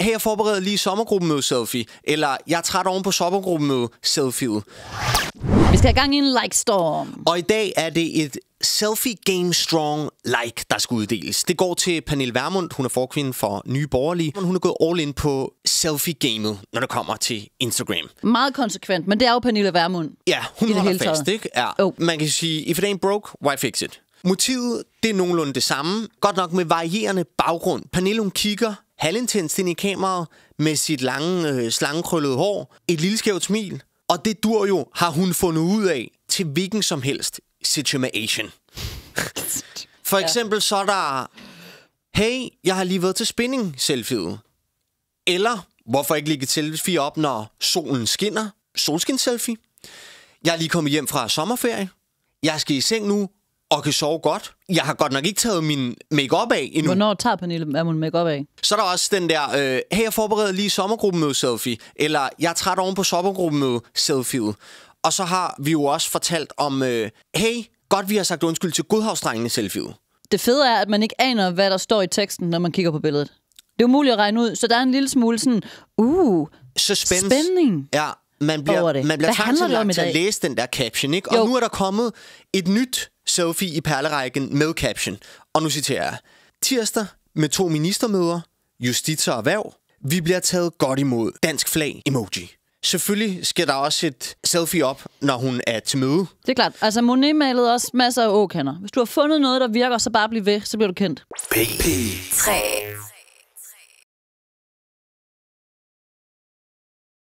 hey, jeg forbereder lige sommergruppemøde-selfie, eller jeg er træt oven på sommergruppemøde selfie Vi skal have gang i en like-storm. Og i dag er det et Selfie Game Strong Like, der skal uddeles. Det går til Pernille Vermund, hun er forkvinde for Nye Borgerlige, men hun er gået all in på selfie-gamet, når det kommer til Instagram. Meget konsekvent, men det er jo Pernille Vermund. Ja, hun holder fast, ikke? Ja. Oh. Man kan sige, if it ain't broke, why fix it? Motivet, det er nogenlunde det samme. Godt nok med varierende baggrund. Pernille, hun kigger halvintens ind i kameraet med sit lange, øh, slangekrøllede hår, et lille skævt smil, og det dur jo, har hun fundet ud af, til hvilken som helst situation. For eksempel ja. så er der, hey, jeg har lige været til spinning selfie Eller, hvorfor ikke lægge selfie op, når solen skinner? Solskin selfie. Jeg er lige kommet hjem fra sommerferie. Jeg skal i seng nu og kan sove godt. Jeg har godt nok ikke taget min makeup af endnu. Hvornår tager Pernille Vermund makeup af? Så er der også den der, øh, hey, jeg forbereder lige sommergruppemøde-selfie, eller jeg er træt oven på sommergruppemøde selfie Og så har vi jo også fortalt om, øh, hey, godt vi har sagt undskyld til godhavsdrengene selfie Det fede er, at man ikke aner, hvad der står i teksten, når man kigger på billedet. Det er umuligt at regne ud, så der er en lille smule sådan, uh, Suspense. spænding. Ja, man bliver, over det. Man bliver tvangslagt til at læse den der caption, ikke? Og jo. nu er der kommet et nyt selfie i perlerækken med caption. Og nu citerer jeg. Tirsdag med to ministermøder, justits og erhverv. Vi bliver taget godt imod. Dansk flag emoji. Selvfølgelig skal der også et selfie op, når hun er til møde. Det er klart. Altså, Monet malede også masser af åkander. Hvis du har fundet noget, der virker, så bare bliv ved, så bliver du kendt. P3